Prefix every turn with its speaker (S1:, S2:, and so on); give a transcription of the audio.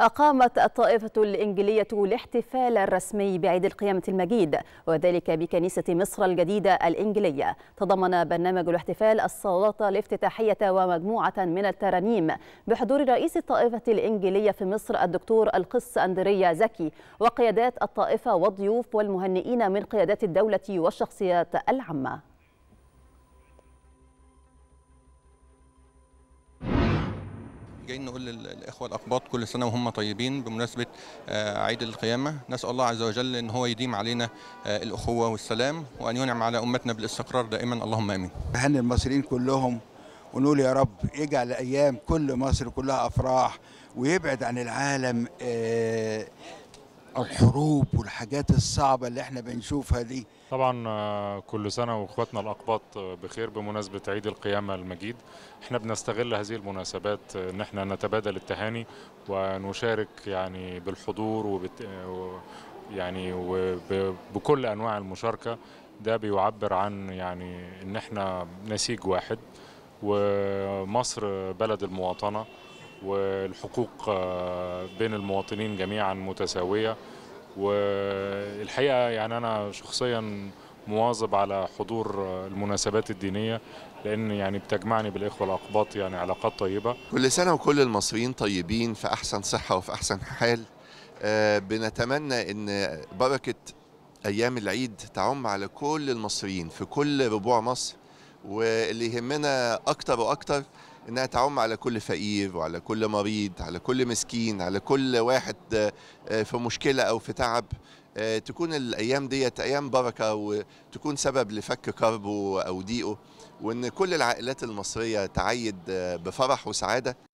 S1: أقامت الطائفة الإنجلية الاحتفال الرسمي بعيد القيامة المجيد وذلك بكنيسة مصر الجديدة الإنجلية تضمن برنامج الاحتفال الصلاة الافتتاحية ومجموعة من الترانيم بحضور رئيس الطائفة الإنجلية في مصر الدكتور القس أندريا زكي وقيادات الطائفة والضيوف والمهنئين من قيادات الدولة والشخصيات العامة
S2: جايين نقول للاخوه الاقباط كل سنه وهم طيبين بمناسبه آه، عيد القيامه نسال الله عز وجل ان هو يديم علينا آه، الاخوه والسلام وان ينعم على امتنا بالاستقرار دائما اللهم امين
S3: اهني المصريين كلهم ونقول يا رب يجعل ايام كل مصر كلها افراح ويبعد عن العالم آه الحروب والحاجات الصعبة اللي احنا
S4: بنشوفها دي طبعا آه، كل سنة واخواتنا الأقباط آه، بخير بمناسبة عيد القيامة المجيد احنا بنستغل هذه المناسبات آه، ان احنا نتبادل التهاني ونشارك يعني بالحضور وبت... يعني وبكل انواع المشاركة ده بيعبر عن يعني ان احنا نسيج واحد ومصر بلد المواطنه والحقوق بين المواطنين جميعا متساويه والحقيقه يعني انا شخصيا مواظب على حضور المناسبات الدينيه لان يعني بتجمعني بالاخوه الاقباط يعني علاقات طيبه
S5: كل سنه وكل المصريين طيبين في احسن صحه وفي احسن حال آه، بنتمنى ان بركه ايام العيد تعم على كل المصريين في كل ربوع مصر واللي يهمنا اكتر واكتر انها تعم على كل فقير وعلى كل مريض على كل مسكين على كل واحد آه، في مشكله او في تعب آه، تكون الايام ديت ايام بركه وتكون سبب لفك كربه او ضيقه وان كل العائلات المصريه تعيد آه، بفرح وسعاده